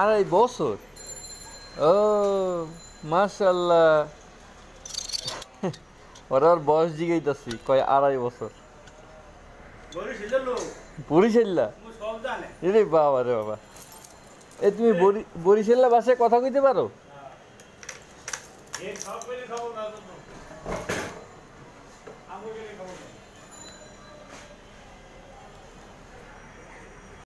আড়াই বছর ও মাশাল্লাহ ওরার বয়স জিগাইতেছি কয় আড়াই বছর বরিশাল্লা রে বাবা রে বাবা এ তুমি বরিশাল্লা বাসায় কথা কইতে পারো খাবো না